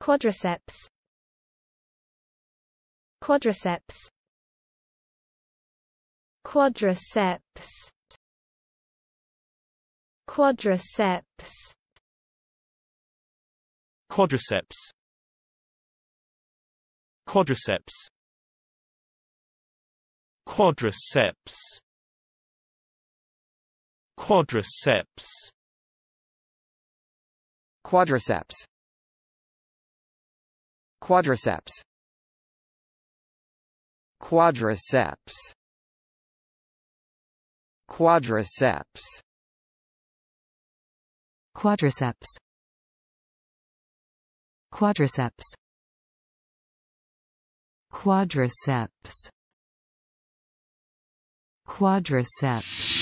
quadriceps quadriceps quadriceps quadriceps quadriceps quadriceps quadriceps quadriceps quadriceps Quadriceps Quadriceps Quadriceps Quadriceps Quadriceps Quadriceps Quadriceps